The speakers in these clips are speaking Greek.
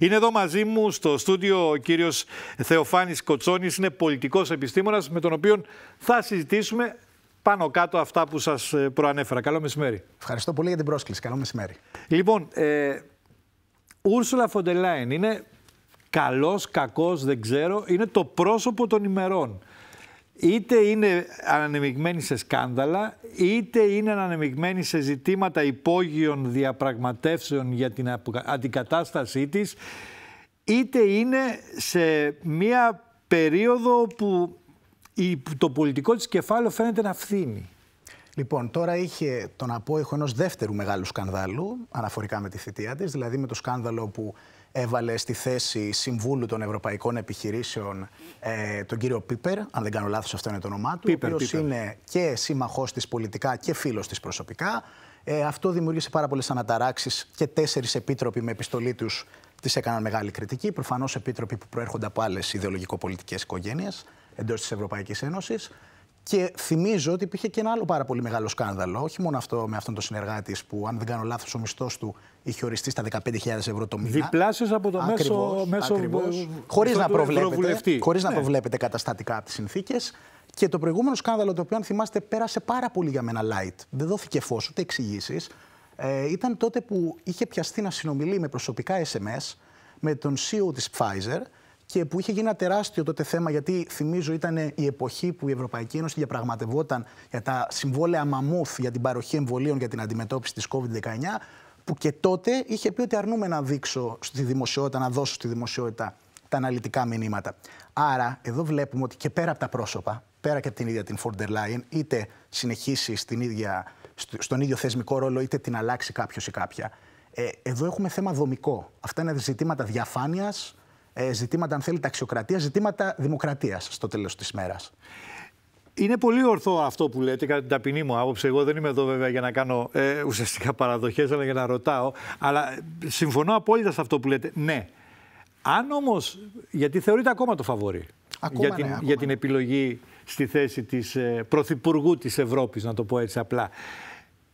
Είναι εδώ μαζί μου στο στούντιο ο κύριος Θεοφάνης Κοτσόνης, είναι πολιτικός επιστήμονας με τον οποίο θα συζητήσουμε πάνω κάτω αυτά που σας ε, προανέφερα. Καλό μεσημέρι. Ευχαριστώ πολύ για την πρόσκληση. Καλό μεσημέρι. Λοιπόν, ε, Ούρσουλα Φοντελάιν είναι καλός, κακός, δεν ξέρω, είναι το πρόσωπο των ημερών είτε είναι ανανεμιγμένη σε σκάνδαλα, είτε είναι ανανεμιγμένη σε ζητήματα υπόγειων διαπραγματεύσεων για την αντικατάστασή της, είτε είναι σε μία περίοδο που το πολιτικό της κεφάλαιο φαίνεται να φθήνει. Λοιπόν, τώρα είχε τον απόϊχο ενός δεύτερου μεγάλου σκανδάλου, αναφορικά με τη θητεία της, δηλαδή με το σκάνδαλο που έβαλε στη θέση Συμβούλου των Ευρωπαϊκών Επιχειρήσεων ε, τον κύριο Πίπερ, αν δεν κάνω λάθος αυτό είναι το όνομά του, Πίπερ, ο οποίος είναι και σύμμαχός της πολιτικά και φίλος της προσωπικά. Ε, αυτό δημιούργησε πάρα πολλές αναταράξεις και τέσσερις επίτροποι με επιστολή τους τις έκαναν μεγάλη κριτική. Προφανώς επίτροποι που προέρχονται από άλλες ιδεολογικο-πολιτικές οικογένειες εντός της Ευρωπαϊκής Ένωσης. Και θυμίζω ότι υπήρχε και ένα άλλο πάρα πολύ μεγάλο σκάνδαλο. Όχι μόνο αυτό με αυτόν τον συνεργάτη που, αν δεν κάνω λάθος, ο μισθός του είχε οριστεί στα 15.000 ευρώ το μήνα. Διπλάσιος από το ακριβώς, μέσο. μέσο Χωρίς να, προβλέπετε, χωρίς ναι. να προβλέπετε καταστατικά από τις συνθήκες. Και το προηγούμενο σκάνδαλο, το οποίο, αν θυμάστε, πέρασε πάρα πολύ για μένα light. Δεν δόθηκε φως, ούτε εξηγήσεις. Ε, ήταν τότε που είχε πιαστεί να συνομιλεί με προσωπικά SMS με τον CEO της Pfizer και που είχε γίνει ένα τεράστιο τότε θέμα, γιατί θυμίζω ήταν η εποχή που η Ευρωπαϊκή Ένωση διαπραγματευόταν για τα συμβόλαια μαμούθ για την παροχή εμβολίων για την αντιμετώπιση της COVID-19, που και τότε είχε πει ότι αρνούμε να δείξω στη δημοσιότητα, να δώσω στη δημοσιότητα τα αναλυτικά μηνύματα. Άρα, εδώ βλέπουμε ότι και πέρα από τα πρόσωπα, πέρα και από την ίδια την Φόρντερ Λάιεν, είτε συνεχίσει στην ίδια, στον ίδιο θεσμικό ρόλο, είτε την αλλάξει κάποιος ή κάποια. Ε, εδώ έχουμε θέμα δομικό. Αυτά είναι ζητήματα διαφάνειας, ε, ζητήματα, αν θέλετε, αξιοκρατίας, ζητήματα δημοκρατίας στο τέλος της μέρας. Είναι πολύ ορθό αυτό που λέτε, κατά την ταπεινή μου άποψη. Εγώ δεν είμαι εδώ βέβαια για να κάνω ε, ουσιαστικά παραδοχές, αλλά για να ρωτάω. Αλλά ε, συμφωνώ απόλυτα σε αυτό που λέτε. Ναι. Αν όμως. Γιατί θεωρείται ακόμα το φαβόρι. Ναι, για, την, για ναι. την επιλογή στη θέση της ε, Πρωθυπουργού της Ευρώπης, να το πω έτσι απλά.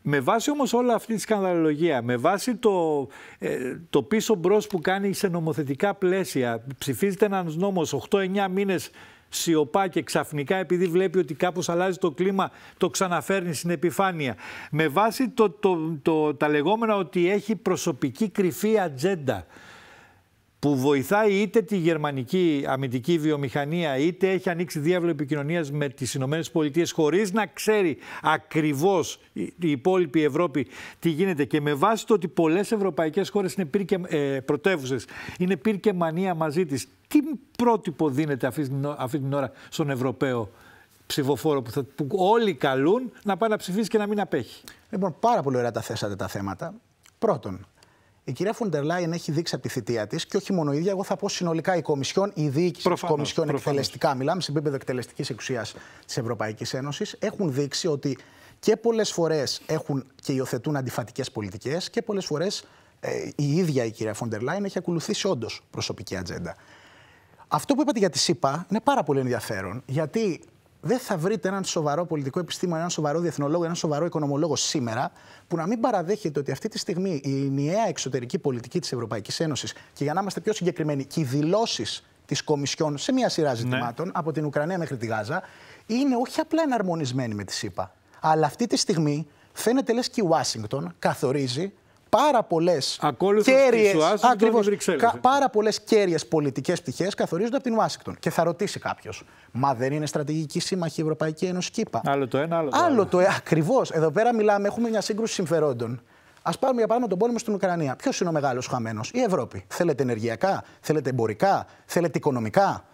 Με βάση όμως όλα αυτή τη σκανδαλολογία, με βάση το, ε, το πίσω μπρος που κάνει σε νομοθετικά πλαίσια, ψηφίζεται ένας νόμος 8-9 μήνες σιωπά και ξαφνικά επειδή βλέπει ότι κάπως αλλάζει το κλίμα το ξαναφέρνει στην επιφάνεια. Με βάση το, το, το, τα λεγόμενα ότι έχει προσωπική κρυφή ατζέντα που βοηθάει είτε τη γερμανική αμυντική βιομηχανία, είτε έχει ανοίξει διάβλο επικοινωνίας με τις Ηνωμένες Πολιτείες, χωρίς να ξέρει ακριβώς η υπόλοιπη Ευρώπη τι γίνεται. Και με βάση το ότι πολλές ευρωπαϊκές χώρες είναι πύρ και, ε, είναι πύρ και μανία μαζί της, τι πρότυπο δίνεται αυτή, την ώρα στον Ευρωπαίο ψηφοφόρο που, θα, που όλοι καλούν να πάει να ψηφίσει και να μην απέχει. Λοιπόν, πάρα πολύ ωραία τα θέσατε τα θέματα. Πρώτον, η κυρία Φοντερ Λάιεν έχει δείξει από τη θητεία της και όχι μόνο η ίδια, εγώ θα πω συνολικά η Κομισιόν, η διοίκηση της Κομισιόν εκτελεστικά, μιλάμε σε επίπεδο εκτελεστικής εξουσίας της Ευρωπαϊκής Ένωσης, έχουν δείξει ότι και πολλές φορές έχουν και υιοθετούν αντιφατικές πολιτικές και πολλές φορές ε, η ίδια η κυρία Φοντερ Λάιεν έχει ακολουθήσει όντως προσωπική ατζέντα. Αυτό που είπατε για τη ΣΥΠΑ είναι πάρα πολύ ενδιαφέρον, γιατί δεν θα βρείτε έναν σοβαρό πολιτικό επιστήμονα, έναν σοβαρό διεθνολόγο, έναν σοβαρό οικονομολόγο σήμερα που να μην παραδέχεται ότι αυτή τη στιγμή η ενιαία εξωτερική πολιτική της Ευρωπαϊκής Ένωσης και για να είμαστε πιο συγκεκριμένοι, και οι δηλώσεις της Κομισιόν σε μια σειρά ναι. ζητημάτων, από την Ουκρανία μέχρι τη Γάζα, είναι όχι απλά εναρμονισμένη με τη ΣΥΠΑ. Αλλά αυτή τη στιγμή φαίνεται λες και η Ουάσιγκτον καθορίζει πάρα πολλές κέρυε πάρα πτυχέ πολιτικές πτυχές καθορίζονται από την Ουάσιγκτον. Και θα ρωτήσει κάποιος, μα δεν είναι στρατηγική σύμμαχη η Ευρωπαϊκή Ένωση ΚΥΠΑ. Άλλο το ένα, άλλο το άλλο. άλλο. Το... Ε, Ακριβώς. Εδώ πέρα μιλάμε, έχουμε μια σύγκρουση συμφερόντων. Ας πάρουμε για παράδειγμα τον πόλεμο στην Ουκρανία. Ποιος είναι ο μεγάλος χαμένος, η Ευρώπη. Θέλετε ενεργειακά, θέλετε εμπορικά, θέλετε οικονομικά.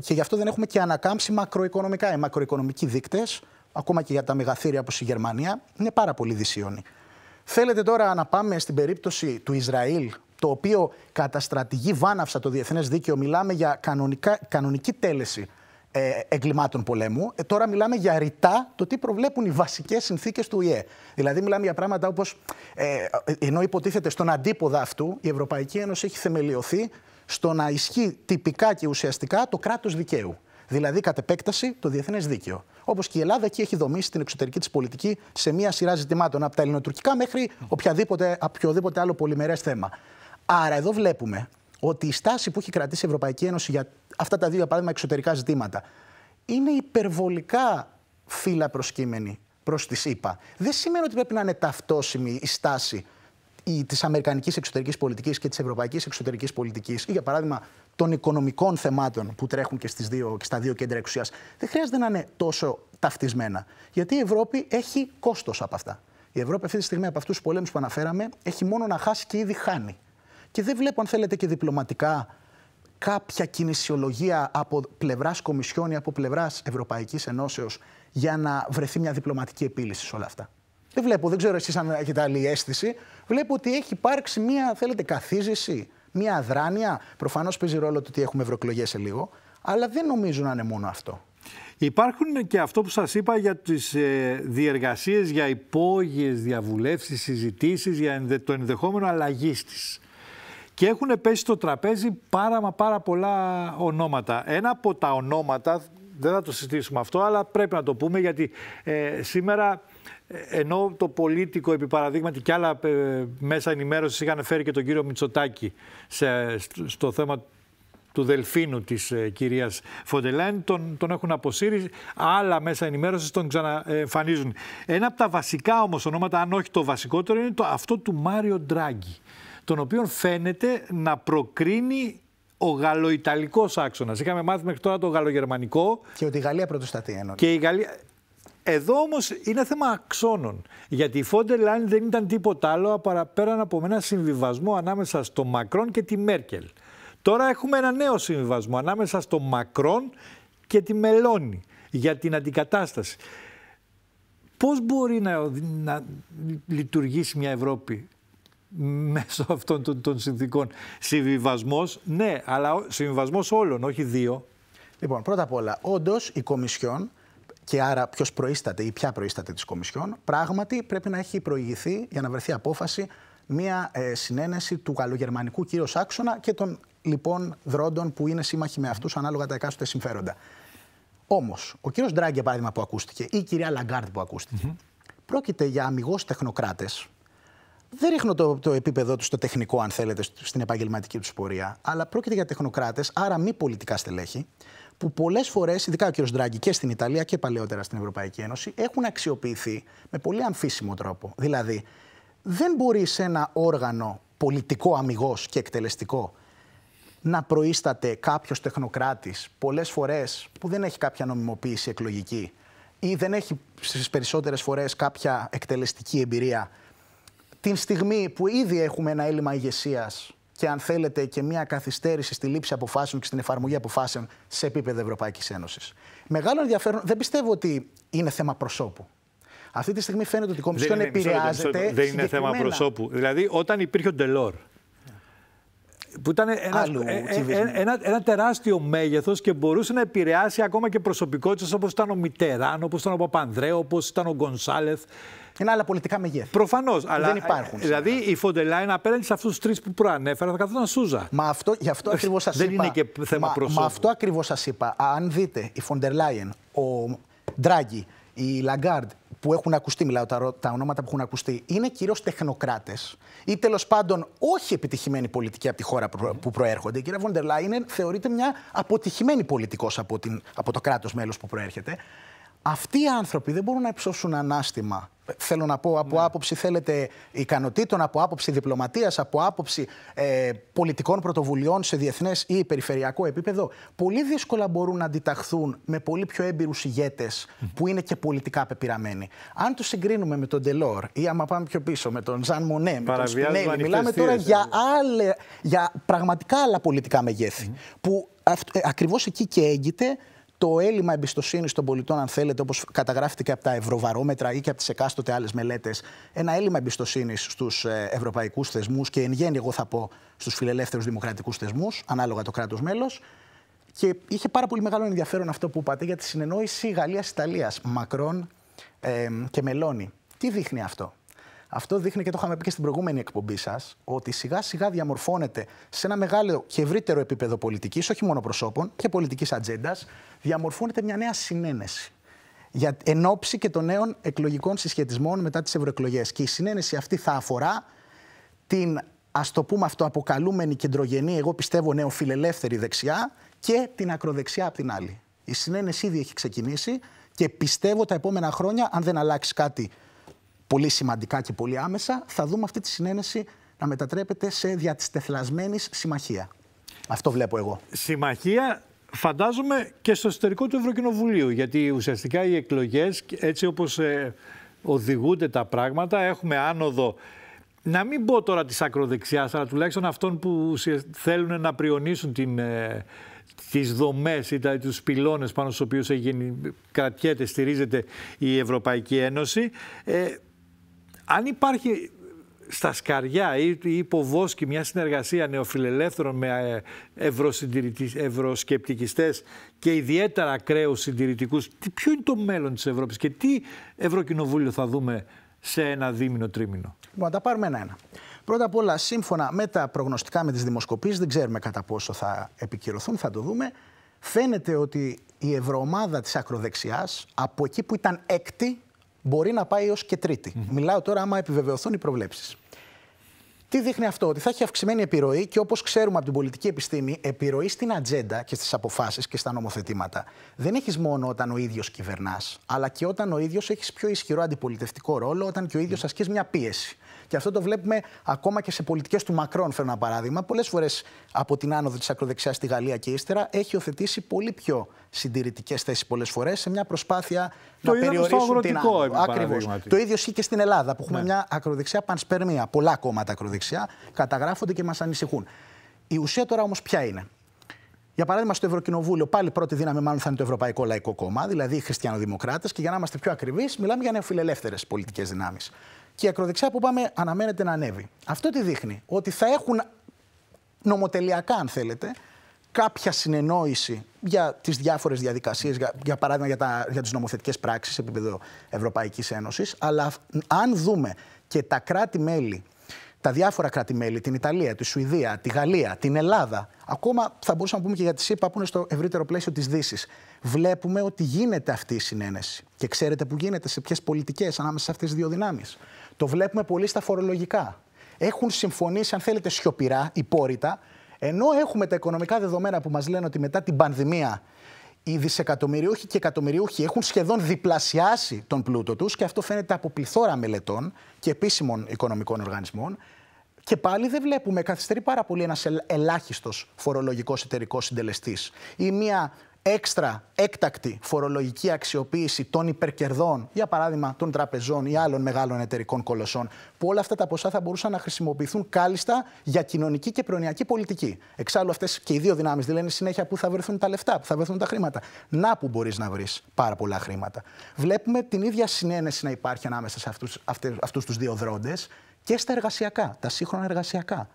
Και γι' αυτό δεν έχουμε και ανακάμψει μακροοικονομικά. Οι μακροοικονομικοί δείκτες, ακόμα και για τα μεγαθύρια όπως η Γερμανία, είναι πάρα πολύ δυσίωνοι. Θέλετε τώρα να πάμε στην περίπτωση του Ισραήλ, το οποίο στρατηγή βάναυσα το διεθνές δίκαιο. Μιλάμε για κανονικά, κανονική τέλεση ε, εγκλημάτων πολέμου. Ε, τώρα μιλάμε για ρητά το τι προβλέπουν οι βασικές συνθήκες του ΙΕ. Δηλαδή, μιλάμε για πράγματα όπως Ε, ενώ υποτίθεται στον αντίποδα αυτού, η Ευρωπαϊκή Ένωση έχει θεμελιωθεί στο να ισχύει τυπικά και ουσιαστικά το κράτος δικαίου δηλαδή κατ' επέκταση το διεθνές δίκαιο. Όπως και η Ελλάδα εκεί έχει δομήσει την εξωτερική της πολιτική σε μία σειρά ζητημάτων, από τα ελληνοτουρκικά μέχρι οποιαδήποτε, οποιοδήποτε άλλο πολυμερές θέμα. Άρα εδώ βλέπουμε ότι η στάση που έχει κρατήσει η Ευρωπαϊκή Ένωση για αυτά τα δύο, παράδειγμα, εξωτερικά ζητήματα, είναι υπερβολικά φύλλα προσκύμενη προς τη ΣΥΠΑ. Δεν σημαίνει ότι πρέπει να είναι ταυτόσιμη η στάση της Αμερικανικής εξωτερικής πολιτικής και της Ευρωπαϊκής εξωτερικής πολιτικής ή για παράδειγμα των οικονομικών θεμάτων που τρέχουν και, στις δύο, και στα δύο κέντρα εξουσίας, δεν χρειάζεται να είναι τόσο ταυτισμένα. Γιατί η Ευρώπη έχει κόστος από αυτά. Η Ευρώπη αυτή τη στιγμή από αυτούς τους πολέμους που αναφέραμε έχει μόνο να χάσει και ήδη χάνει. Και δεν βλέπω, αν θέλετε, και διπλωματικά κάποια κινησιολογία από πλευράς Κομισιόν ή από πλευράς Ευρωπαϊκής Ενώσεως για να βρεθεί μια διπλωματική επίλυση σε όλα αυτά. Δεν βλέπω, δεν ξέρω εσείς αν έχετε άλλη αίσθηση. Βλέπω ότι έχει υπάρξει μια, θέλετε, καθίζηση, μια αδράνεια. Προφανώς παίζει ρόλο το ότι έχουμε ευρωεκλογές σε λίγο. Αλλά δεν νομίζω να είναι μόνο αυτό. Υπάρχουν και αυτό που σας είπα για τις ε, διεργασίες για υπόγειες διαβουλεύσεις, συζητήσεις για το ενδεχόμενο αλλαγή τη. Και έχουν πέσει στο τραπέζι πάρα μα πάρα πολλά ονόματα. Ένα από τα ονόματα δεν θα το συζητήσουμε αυτό, αλλά πρέπει να το πούμε γιατί ε, σήμερα ε, ενώ το πολίτικο, επί παραδείγματι, και άλλα ε, μέσα ενημέρωσης είχαν φέρει και τον κύριο Μητσοτάκη σε, στο, θέμα του δελφίνου της ε, κυρίας Φοντελάιν, τον, τον έχουν αποσύρει, άλλα μέσα ενημέρωσης τον ξαναεμφανίζουν. Ένα από τα βασικά όμως ονόματα, αν όχι το βασικότερο, είναι αυτό του Μάριο Ντράγκη, τον οποίο φαίνεται να προκρίνει ο γαλλοϊταλικός άξονας. Είχαμε μάθει μέχρι τώρα το γαλλογερμανικό. Και ότι η Γαλλία πρωτοστατεί ενώ. Και η Γαλλία. Εδώ όμως είναι θέμα αξώνων. Γιατί η Φόντερ Λάιν δεν ήταν τίποτα άλλο πέραν από ένα συμβιβασμό ανάμεσα στο Μακρόν και τη Μέρκελ. Τώρα έχουμε ένα νέο συμβιβασμό ανάμεσα στο Μακρόν και τη Μελώνη για την αντικατάσταση. Πώς μπορεί να, να λειτουργήσει μια Ευρώπη μέσω αυτών των, των συνθήκων. Συμβιβασμός, ναι, αλλά συμβιβασμός όλων, όχι δύο. Λοιπόν, πρώτα απ' όλα, όντως η Κομισιόν και άρα ποιος προείσταται ή ποια προείσταται της Κομισιόν, πράγματι πρέπει να έχει προηγηθεί για να βρεθεί απόφαση μια ε, συνένεση του γαλλογερμανικού κύριο Σάξονα και των λοιπόν δρόντων που είναι σύμμαχοι με αυτούς ανάλογα τα εκάστοτε συμφέροντα. Όμως, ο κύριος Ντράγκε, παράδειγμα, που ακούστηκε ή η κυρία Λαγκάρντ που ακούστηκε, πρόκειται για αμυγός τεχνοκράτες δεν ρίχνω το, το επίπεδο τους στο τεχνικό, αν θέλετε, στην επαγγελματική τους πορεία, αλλά πρόκειται για τεχνοκράτες, άρα μη πολιτικά στελέχη, που πολλές φορές, ειδικά ο κ. Ντράγκη και στην Ιταλία και παλαιότερα στην Ευρωπαϊκή Ένωση, έχουν αξιοποιηθεί με πολύ αμφίσιμο τρόπο. Δηλαδή, δεν μπορεί σε ένα όργανο πολιτικό αμυγός και εκτελεστικό να προείσταται κάποιος τεχνοκράτης πολλές φορές που δεν έχει κάποια νομιμοποίηση εκλογική ή δεν έχει στις περισσότερες φορές κάποια εκτελεστική εμπειρία την στιγμή που ήδη έχουμε ένα έλλειμμα ηγεσίας και αν θέλετε και μια καθυστέρηση στη λήψη αποφάσεων και στην εφαρμογή αποφάσεων σε επίπεδο Ευρωπαϊκής Ένωσης. Μεγάλο ενδιαφέρον, δεν πιστεύω ότι είναι θέμα προσώπου. Αυτή τη στιγμή φαίνεται ότι η Κομισιόν επηρεάζεται. δεν είναι θέμα προσώπου. Δηλαδή, όταν υπήρχε ο Ντελόρ, που ήταν ε, ε, ε, ένα, ένα, τεράστιο μέγεθος και μπορούσε να επηρεάσει ακόμα και προσωπικότητες όπως ήταν ο Μιτεράν, όπως ήταν ο Παπανδρέο, όπως ήταν ο Γκονσάλεθ. Είναι άλλα πολιτικά μεγέθη. Προφανώς. Αλλά δεν υπάρχουν. Ε, δηλαδή η Φοντελάιν απέναντι σε αυτούς τους τρεις που προανέφερα θα καθόταν Σούζα. Μα αυτό, γι' αυτό ακριβώς σας είπα. Δεν είναι και θέμα μα, Μα αυτό ακριβώς σας είπα. Αν δείτε η Φοντελάιν, ο Ντράγκη, η Λαγκάρντ, που έχουν ακουστεί, μιλάω τα, ονόματα που έχουν ακουστεί, είναι κυρίως τεχνοκράτες ή τέλος πάντων όχι επιτυχημένοι πολιτικοί από τη χώρα που προέρχονται. Η κυρία Φοντερ θεωρείται μια αποτυχημένη πολιτικός από, από το κράτος μέλος που προέρχεται. Αυτοί οι άνθρωποι δεν μπορούν να υψώσουν ανάστημα θέλω να πω, από ναι. άποψη θέλετε ικανοτήτων, από άποψη διπλωματίας, από άποψη ε, πολιτικών πρωτοβουλειών σε διεθνές ή περιφερειακό επίπεδο, πολύ δύσκολα μπορούν να αντιταχθούν με πολύ πιο έμπειρους ηγέτες που είναι και πολιτικά πεπειραμένοι. Αν το συγκρίνουμε με τον Τελόρ ή άμα πάμε πιο πίσω με τον Ζαν Μονέ, με τον Σπινέλη, μιλάμε τώρα για, για πραγματικά άλλα πολιτικά μεγέθη που ε, ακριβώς εκεί και έγκυται το έλλειμμα εμπιστοσύνης των πολιτών, αν θέλετε, όπως καταγράφεται και από τα ευρωβαρόμετρα ή και από τις εκάστοτε άλλες μελέτες, ένα έλλειμμα εμπιστοσύνης στους ε, ευρωπαϊκούς θεσμούς και εν γέννη, εγώ θα πω, στους φιλελεύθερους δημοκρατικούς θεσμούς, ανάλογα το κράτος μέλος. Και είχε πάρα πολύ μεγάλο ενδιαφέρον αυτό που είπατε για τη συνεννόηση Γαλλία-Ιταλία, Μακρόν ε, και Μελώνη. Τι δείχνει αυτό, αυτό δείχνει και το είχαμε πει και στην προηγούμενη εκπομπή σας, ότι σιγά σιγά διαμορφώνεται σε ένα μεγάλο και ευρύτερο επίπεδο πολιτικής, όχι μόνο προσώπων και πολιτικής ατζέντας, διαμορφώνεται μια νέα συνένεση. Για εν ώψη και των νέων εκλογικών συσχετισμών μετά τις ευρωεκλογές. Και η συνένεση αυτή θα αφορά την ας το πούμε αυτό, αποκαλούμενη κεντρογενή, εγώ πιστεύω νεοφιλελεύθερη δεξιά και την ακροδεξιά απ' την άλλη. Η συνένεση ήδη έχει ξεκινήσει και πιστεύω τα επόμενα χρόνια, αν δεν αλλάξει κάτι πολύ σημαντικά και πολύ άμεσα, θα δούμε αυτή τη συνένεση να μετατρέπεται σε διατιστεθλασμένη συμμαχία. Αυτό βλέπω εγώ. Συμμαχία φαντάζομαι και στο εσωτερικό του Ευρωκοινοβουλίου, γιατί ουσιαστικά οι εκλογές έτσι όπως ε, οδηγούνται τα πράγματα, έχουμε άνοδο να μην πω τώρα της ακροδεξιάς, αλλά τουλάχιστον αυτών που θέλουν να πριονίσουν την, ε, τις δομές ή τα, τους πυλώνες πάνω στους οποίους έγινε, κρατιέται, στηρίζεται η Ευρωπαϊκή Ένωση. Ε, αν υπάρχει στα σκαριά ή υποβόσκη μια συνεργασία νεοφιλελεύθερων με ε, ευρωσκεπτικιστές και ιδιαίτερα ακραίους συντηρητικούς, ποιο είναι το μέλλον της Ευρώπης και τι Ευρωκοινοβούλιο θα δούμε σε ένα δίμηνο, τρίμηνο. Λοιπόν, τα πάρουμε ένα-ένα. Πρώτα απ' όλα, σύμφωνα με τα προγνωστικά με τις δημοσκοπήσεις, δεν ξέρουμε κατά πόσο θα επικυρωθούν, θα το δούμε. Φαίνεται ότι η ευρωομάδα της ακροδεξιάς, από εκεί που ήταν έκτη μπορεί να πάει ως και τριτη Μιλάω τώρα άμα επιβεβαιωθούν οι προβλέψεις. Τι δείχνει αυτό, ότι θα έχει αυξημένη επιρροή και όπως ξέρουμε από την πολιτική επιστήμη, επιρροή στην ατζέντα και στις αποφάσεις και στα νομοθετήματα δεν έχεις μόνο όταν ο ίδιος κυβερνάς, αλλά και όταν ο ίδιος έχεις πιο ισχυρό αντιπολιτευτικό ρόλο, όταν και ο ίδιος ασκείς μια πίεση. Και αυτό το βλέπουμε ακόμα και σε πολιτικές του Μακρόν, φέρνω ένα παράδειγμα. Πολλές φορές από την άνοδο της ακροδεξιάς στη Γαλλία και ύστερα έχει οθετήσει πολύ πιο συντηρητικές θέσεις πολλές φορές σε μια προσπάθεια να περιορίσουν την άνοδο. Το ίδιο ισχύει και στην Ελλάδα, που έχουμε ναι. μια ακροδεξιά πανσπερμία. Πολλά κόμματα ακροδεξιά καταγράφονται και μας ανησυχούν. Η ουσία τώρα όμως ποια είναι. Για παράδειγμα, στο Ευρωκοινοβούλιο, πάλι πρώτη δύναμη μάλλον θα είναι το Ευρωπαϊκό Λαϊκό Κόμμα, δηλαδή οι χριστιανοδημοκράτες, και για να είμαστε πιο ακριβείς, μιλάμε για νεοφιλελεύθερες πολιτικές δυνάμεις. Και η ακροδεξιά που πάμε αναμένεται να ανέβει. Αυτό τι δείχνει, ότι θα έχουν νομοτελειακά, αν θέλετε, κάποια συνεννόηση για τις διάφορες διαδικασίες, για, παράδειγμα για, για τις νομοθετικές πράξεις σε επίπεδο Ευρωπαϊκής Ένωσης. Αλλά αν δούμε και τα κράτη-μέλη τα διάφορα κράτη-μέλη, την Ιταλία, τη Σουηδία, τη Γαλλία, την Ελλάδα, ακόμα θα μπορούσαμε να πούμε και για τη ΣΥΠΑ που είναι στο ευρύτερο πλαίσιο της Δύσης. Βλέπουμε ότι γίνεται αυτή η συνένεση. Και ξέρετε που γίνεται, σε ποιες πολιτικές ανάμεσα σε αυτές τις δύο δυνάμεις. Το βλέπουμε πολύ στα φορολογικά. Έχουν συμφωνήσει, αν θέλετε, σιωπηρά, υπόρρητα, ενώ έχουμε τα οικονομικά δεδομένα που μας λένε ότι μετά την πανδημία οι δισεκατομμυριούχοι και εκατομμυριούχοι έχουν σχεδόν διπλασιάσει τον πλούτο τους και αυτό φαίνεται από πληθώρα μελετών και επίσημων οικονομικών οργανισμών. Και πάλι δεν βλέπουμε, καθυστερεί πάρα πολύ ένας ελάχιστος φορολογικός εταιρικός συντελεστής ή μια έξτρα έκτακτη φορολογική αξιοποίηση των υπερκερδών, για παράδειγμα των τραπεζών ή άλλων μεγάλων εταιρικών κολοσσών, που όλα αυτά τα ποσά θα μπορούσαν να χρησιμοποιηθούν κάλλιστα για κοινωνική και προνοιακή πολιτική. Εξάλλου, αυτές και οι δύο δυνάμεις δεν δηλαδή, λένε συνέχεια πού θα βρεθούν τα λεφτά, πού θα βρεθούν τα χρήματα. Να που μπορείς να βρεις πάρα πολλά χρήματα. Βλέπουμε την ίδια συνένεση να υπάρχει ανάμεσα σε αυτούς τους δύο δρόντες και στα εργασιακά, τα σύγχρονα εργασιακά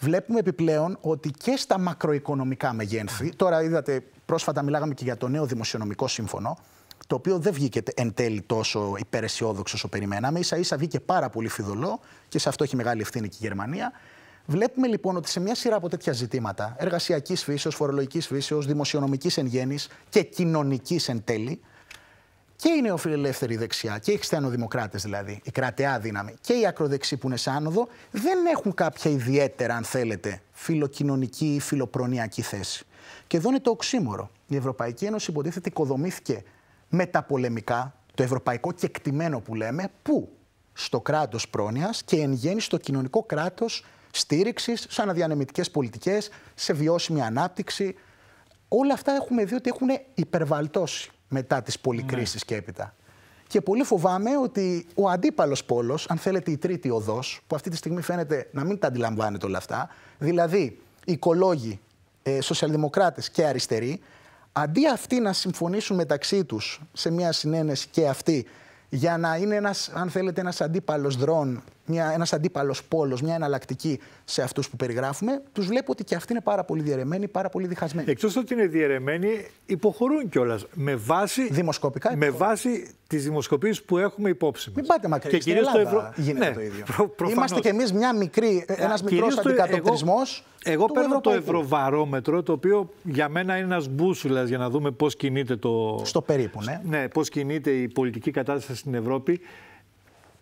βλέπουμε επιπλέον ότι και στα μακροοικονομικά μεγέθη, τώρα είδατε πρόσφατα μιλάγαμε και για το νέο δημοσιονομικό σύμφωνο, το οποίο δεν βγήκε εν τέλει τόσο υπεραισιόδοξο όσο περιμέναμε. σα ίσα βγήκε πάρα πολύ φιδωλό και σε αυτό έχει μεγάλη ευθύνη και η Γερμανία. Βλέπουμε λοιπόν ότι σε μια σειρά από τέτοια ζητήματα, εργασιακής φύσεως, φορολογικής φύσεως, δημοσιονομικής εν και κοινωνικής εν τέλει, και η νεοφιλελεύθερη δεξιά και οι χριστιανοδημοκράτες δηλαδή, η κρατεά δύναμη και οι ακροδεξοί που είναι σε άνοδο, δεν έχουν κάποια ιδιαίτερα, αν θέλετε, φιλοκοινωνική ή φιλοπρονιακή θέση. Και εδώ είναι το οξύμορο. Η Ευρωπαϊκή Ένωση υποτίθεται οικοδομήθηκε με τα πολεμικά, το ευρωπαϊκό κεκτημένο που λέμε, που στο κράτος πρόνοιας και εν γέννη στο κοινωνικό κράτος στήριξης, σαν αναδιανεμητικέ πολιτικές, σε βιώσιμη ανάπτυξη. Όλα αυτά έχουμε δει ότι έχουν υπερβαλτώσει μετά τις πολυκρίσεις ναι. και έπειτα. Και πολύ φοβάμαι ότι ο αντίπαλος πόλος, αν θέλετε, η τρίτη οδός, που αυτή τη στιγμή φαίνεται να μην τα αντιλαμβάνεται όλα αυτά, δηλαδή οι οικολόγοι, ε, σοσιαλδημοκράτες και αριστεροί, αντί αυτοί να συμφωνήσουν μεταξύ τους σε μια συνένεση και αυτή, για να είναι ένας, αν θέλετε, ένας αντίπαλος δρόν ένας αντίπαλος πόλος, μια εναλλακτική σε αυτούς που περιγράφουμε, τους βλέπω ότι και αυτοί είναι πάρα πολύ διαιρεμένοι, πάρα πολύ διχασμένοι. Εκτός ότι είναι διαιρεμένοι, υποχωρούν κιόλας με βάση. Δημοσκοπικά. Με βάση τις δημοσκοπήσεις που έχουμε υπόψη μα. Μην πάτε μακριά. Και στην ευρώ... γίνεται ναι, το ίδιο. Προ, Είμαστε κι εμείς ένας μικρός αντικατοπτρισμός. Εγώ παίρνω το ευρωβαρόμετρο, το οποίο για μένα είναι ένας μπούσουλας για να δούμε πώς κινείται το. Στο περίπου, ναι. Ναι, πώς κινείται η πολιτική κατάσταση στην Ευρώπη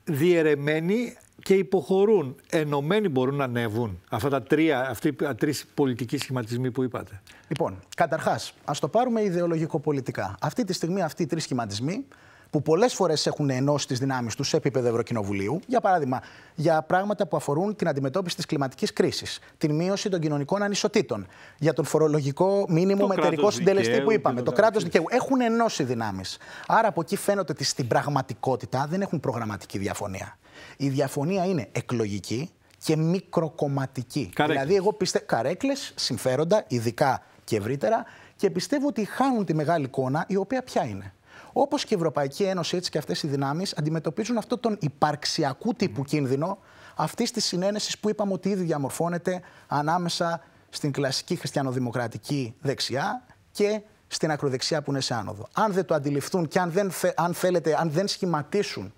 διαιρεμένη και υποχωρούν. Ενωμένοι μπορούν να ανέβουν. Αυτά τα τρία, αυτοί οι τρεις πολιτικοί σχηματισμοί που είπατε. Λοιπόν, καταρχάς, ας το πάρουμε ιδεολογικο-πολιτικά. Αυτή τη στιγμή αυτοί οι τρεις σχηματισμοί που πολλές φορές έχουν ενώσει τις δυνάμεις τους σε επίπεδο Ευρωκοινοβουλίου, για παράδειγμα, για πράγματα που αφορούν την αντιμετώπιση της κλιματικής κρίσης, την μείωση των κοινωνικών ανισοτήτων, για τον φορολογικό μήνυμο μετερικό συντελεστή που είπαμε, το κράτο δικαίου. Έχουν ενώσει δυνάμεις. Άρα από εκεί φαίνεται ότι στην πραγματικότητα δεν έχουν προγραμματική διαφωνία. Η διαφωνία είναι εκλογική και μικροκομματική. Δηλαδή, εγώ πιστεύω καρέκλες, συμφέροντα, ειδικά και ευρύτερα, και πιστεύω ότι χάνουν τη μεγάλη εικόνα, η οποία ποια είναι. Όπως και η Ευρωπαϊκή Ένωση, έτσι και αυτές οι δυνάμεις αντιμετωπίζουν αυτό τον υπαρξιακού τύπου κίνδυνο αυτής της συνένεσης που είπαμε ότι ήδη διαμορφώνεται ανάμεσα στην κλασική χριστιανοδημοκρατική δεξιά και στην ακροδεξιά που είναι σε άνοδο. Αν δεν το αντιληφθούν και αν δεν, αν θέλετε, αν δεν σχηματίσουν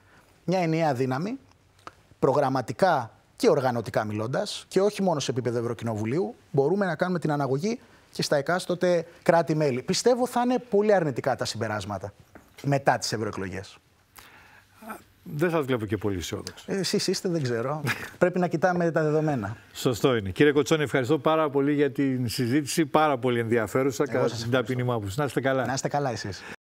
μια ενιαία δύναμη, προγραμματικά και οργανωτικά μιλώντας, και όχι μόνο σε επίπεδο Ευρωκοινοβουλίου, μπορούμε να κάνουμε την αναγωγή και στα εκάστοτε κράτη-μέλη. Πιστεύω θα είναι πολύ αρνητικά τα συμπεράσματα μετά τις ευρωεκλογές. Δεν σας βλέπω και πολύ αισιόδοξο. Ε, εσείς είστε, δεν ξέρω. Πρέπει να κοιτάμε τα δεδομένα. Σωστό είναι. Κύριε Κοτσόνη, ευχαριστώ πάρα πολύ για την συζήτηση. Πάρα πολύ ενδιαφέρουσα. Κατά την ταπεινή μου Να είστε καλά. Να είστε καλά εσείς.